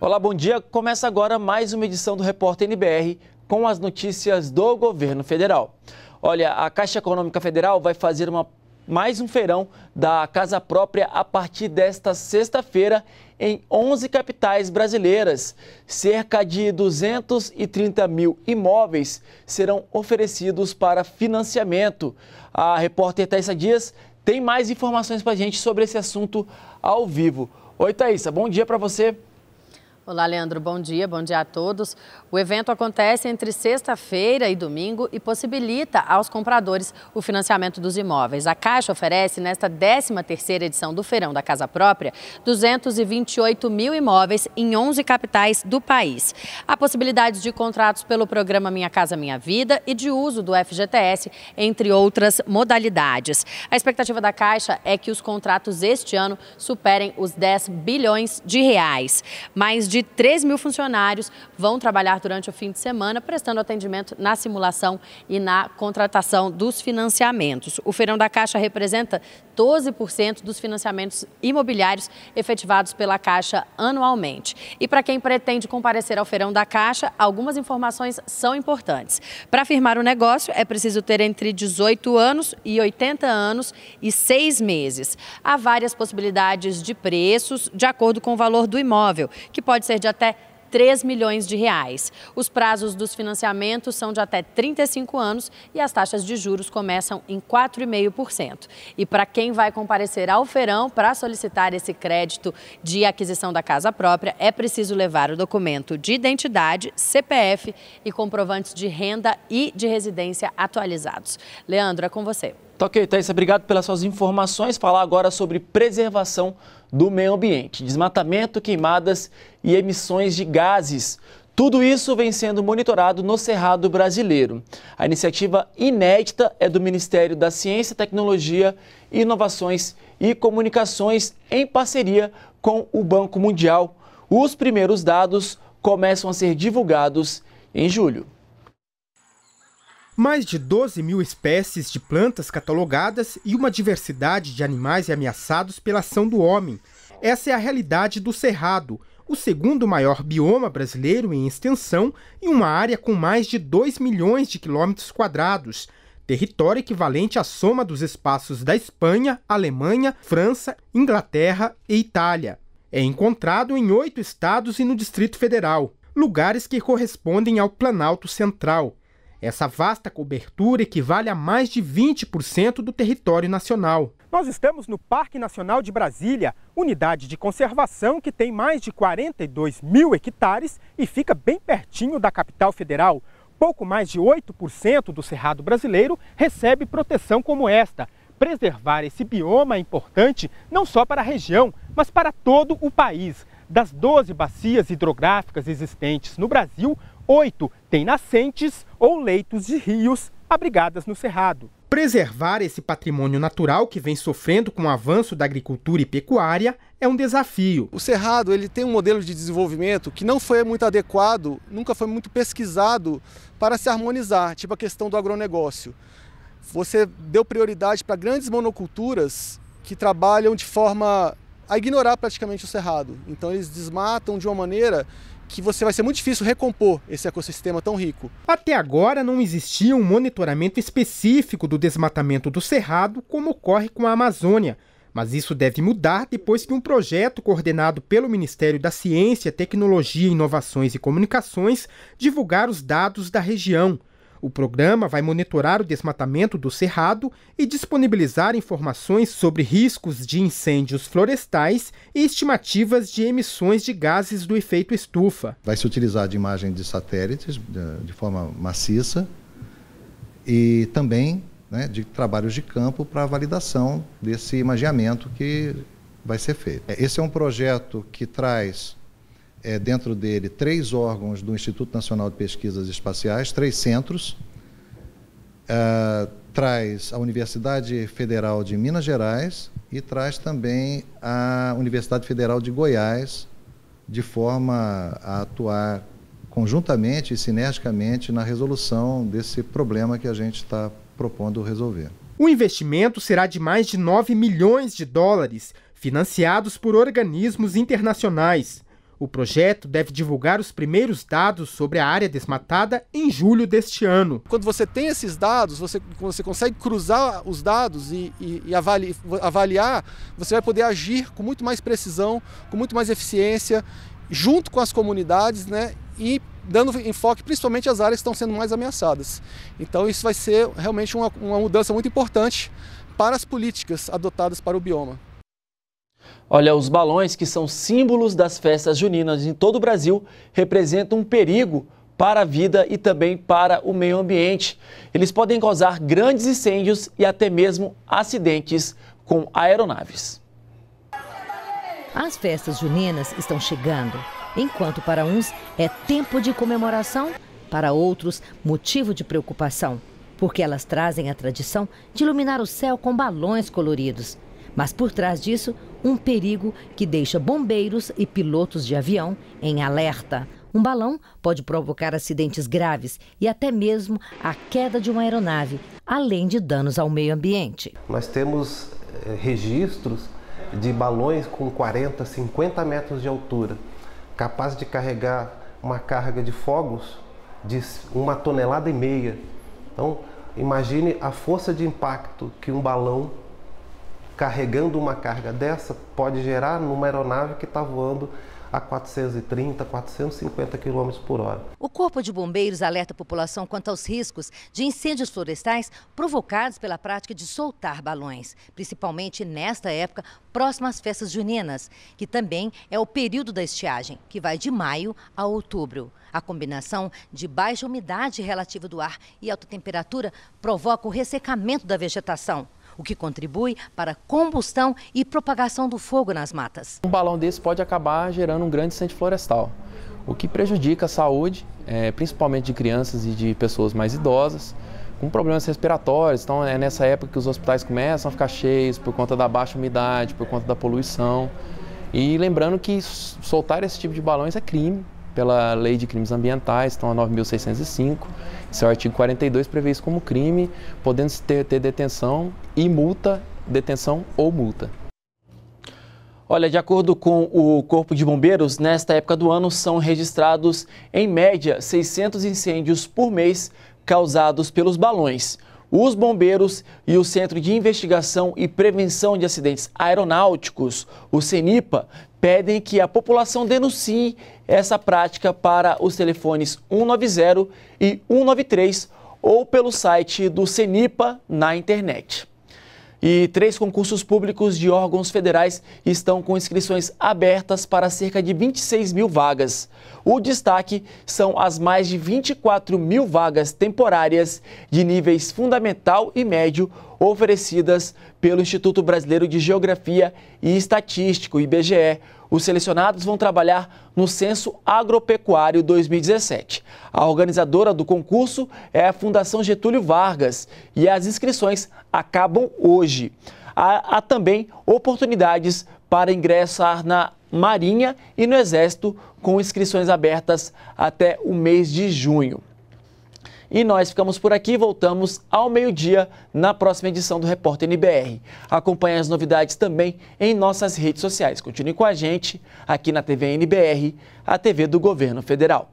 Olá, bom dia. Começa agora mais uma edição do Repórter NBR com as notícias do governo federal. Olha, a Caixa Econômica Federal vai fazer uma, mais um feirão da casa própria a partir desta sexta-feira em 11 capitais brasileiras. Cerca de 230 mil imóveis serão oferecidos para financiamento. A repórter Thaisa Dias tem mais informações para a gente sobre esse assunto ao vivo. Oi, Thaisa, bom dia para você. Olá, Leandro. Bom dia, bom dia a todos. O evento acontece entre sexta-feira e domingo e possibilita aos compradores o financiamento dos imóveis. A Caixa oferece, nesta 13ª edição do Feirão da Casa Própria, 228 mil imóveis em 11 capitais do país. Há possibilidades de contratos pelo programa Minha Casa Minha Vida e de uso do FGTS, entre outras modalidades. A expectativa da Caixa é que os contratos este ano superem os 10 bilhões de reais. Mais de de 3 mil funcionários vão trabalhar durante o fim de semana, prestando atendimento na simulação e na contratação dos financiamentos. O Feirão da Caixa representa 14% dos financiamentos imobiliários efetivados pela Caixa anualmente. E para quem pretende comparecer ao feirão da Caixa, algumas informações são importantes. Para firmar o um negócio, é preciso ter entre 18 anos e 80 anos e seis meses. Há várias possibilidades de preços, de acordo com o valor do imóvel, que pode ser de até 3 milhões de reais. Os prazos dos financiamentos são de até 35 anos e as taxas de juros começam em 4,5%. E para quem vai comparecer ao feirão para solicitar esse crédito de aquisição da casa própria, é preciso levar o documento de identidade, CPF e comprovantes de renda e de residência atualizados. Leandro, é com você. Tá ok, Thaís, obrigado pelas suas informações. Falar agora sobre preservação do meio ambiente, desmatamento, queimadas e emissões de gases. Tudo isso vem sendo monitorado no Cerrado Brasileiro. A iniciativa inédita é do Ministério da Ciência, Tecnologia, Inovações e Comunicações, em parceria com o Banco Mundial. Os primeiros dados começam a ser divulgados em julho mais de 12 mil espécies de plantas catalogadas e uma diversidade de animais ameaçados pela ação do homem. Essa é a realidade do Cerrado, o segundo maior bioma brasileiro em extensão e uma área com mais de 2 milhões de quilômetros quadrados, território equivalente à soma dos espaços da Espanha, Alemanha, França, Inglaterra e Itália. É encontrado em oito estados e no Distrito Federal, lugares que correspondem ao Planalto Central. Essa vasta cobertura equivale a mais de 20% do território nacional. Nós estamos no Parque Nacional de Brasília, unidade de conservação que tem mais de 42 mil hectares e fica bem pertinho da capital federal. Pouco mais de 8% do cerrado brasileiro recebe proteção como esta. Preservar esse bioma é importante não só para a região, mas para todo o país. Das 12 bacias hidrográficas existentes no Brasil, oito têm nascentes ou leitos de rios abrigadas no Cerrado. Preservar esse patrimônio natural que vem sofrendo com o avanço da agricultura e pecuária é um desafio. O Cerrado ele tem um modelo de desenvolvimento que não foi muito adequado, nunca foi muito pesquisado para se harmonizar, tipo a questão do agronegócio. Você deu prioridade para grandes monoculturas que trabalham de forma a ignorar praticamente o cerrado. Então eles desmatam de uma maneira que você vai ser muito difícil recompor esse ecossistema tão rico. Até agora não existia um monitoramento específico do desmatamento do cerrado como ocorre com a Amazônia, mas isso deve mudar depois que um projeto coordenado pelo Ministério da Ciência, Tecnologia, Inovações e Comunicações divulgar os dados da região. O programa vai monitorar o desmatamento do cerrado e disponibilizar informações sobre riscos de incêndios florestais e estimativas de emissões de gases do efeito estufa. Vai se utilizar de imagem de satélites de forma maciça e também né, de trabalhos de campo para validação desse imagiamento que vai ser feito. É, esse é um projeto que traz é, dentro dele três órgãos do Instituto Nacional de Pesquisas Espaciais, três centros. Uh, traz a Universidade Federal de Minas Gerais e traz também a Universidade Federal de Goiás, de forma a atuar conjuntamente e sinergicamente na resolução desse problema que a gente está propondo resolver. O investimento será de mais de 9 milhões de dólares, financiados por organismos internacionais. O projeto deve divulgar os primeiros dados sobre a área desmatada em julho deste ano. Quando você tem esses dados, você, você consegue cruzar os dados e, e, e avali, avaliar, você vai poder agir com muito mais precisão, com muito mais eficiência, junto com as comunidades né, e dando enfoque principalmente às áreas que estão sendo mais ameaçadas. Então, isso vai ser realmente uma, uma mudança muito importante para as políticas adotadas para o bioma. Olha, os balões, que são símbolos das festas juninas em todo o Brasil, representam um perigo para a vida e também para o meio ambiente. Eles podem causar grandes incêndios e até mesmo acidentes com aeronaves. As festas juninas estão chegando. Enquanto para uns é tempo de comemoração, para outros, motivo de preocupação, porque elas trazem a tradição de iluminar o céu com balões coloridos. Mas por trás disso, um perigo que deixa bombeiros e pilotos de avião em alerta. Um balão pode provocar acidentes graves e até mesmo a queda de uma aeronave, além de danos ao meio ambiente. Nós temos eh, registros de balões com 40, 50 metros de altura, capaz de carregar uma carga de fogos de uma tonelada e meia. Então, imagine a força de impacto que um balão carregando uma carga dessa pode gerar numa aeronave que está voando a 430, 450 km por hora. O Corpo de Bombeiros alerta a população quanto aos riscos de incêndios florestais provocados pela prática de soltar balões, principalmente nesta época próxima às festas juninas, que também é o período da estiagem, que vai de maio a outubro. A combinação de baixa umidade relativa do ar e alta temperatura provoca o ressecamento da vegetação o que contribui para a combustão e propagação do fogo nas matas. Um balão desse pode acabar gerando um grande incêndio florestal, o que prejudica a saúde, é, principalmente de crianças e de pessoas mais idosas com problemas respiratórios. Então é nessa época que os hospitais começam a ficar cheios por conta da baixa umidade, por conta da poluição. E lembrando que soltar esse tipo de balões é crime pela lei de crimes ambientais, então a 9605. Seu artigo 42, prevê isso como crime, podendo ter, ter detenção e multa, detenção ou multa. Olha, de acordo com o Corpo de Bombeiros, nesta época do ano são registrados, em média, 600 incêndios por mês causados pelos balões os bombeiros e o Centro de Investigação e Prevenção de Acidentes Aeronáuticos, o CENIPA, pedem que a população denuncie essa prática para os telefones 190 e 193 ou pelo site do CENIPA na internet. E três concursos públicos de órgãos federais estão com inscrições abertas para cerca de 26 mil vagas. O destaque são as mais de 24 mil vagas temporárias de níveis fundamental e médio oferecidas pelo Instituto Brasileiro de Geografia e Estatístico, IBGE. Os selecionados vão trabalhar no Censo Agropecuário 2017. A organizadora do concurso é a Fundação Getúlio Vargas e as inscrições acabam hoje. Há, há também oportunidades para ingressar na Marinha e no Exército, com inscrições abertas até o mês de junho. E nós ficamos por aqui, voltamos ao meio-dia na próxima edição do Repórter NBR. Acompanhe as novidades também em nossas redes sociais. Continue com a gente aqui na TV NBR, a TV do Governo Federal.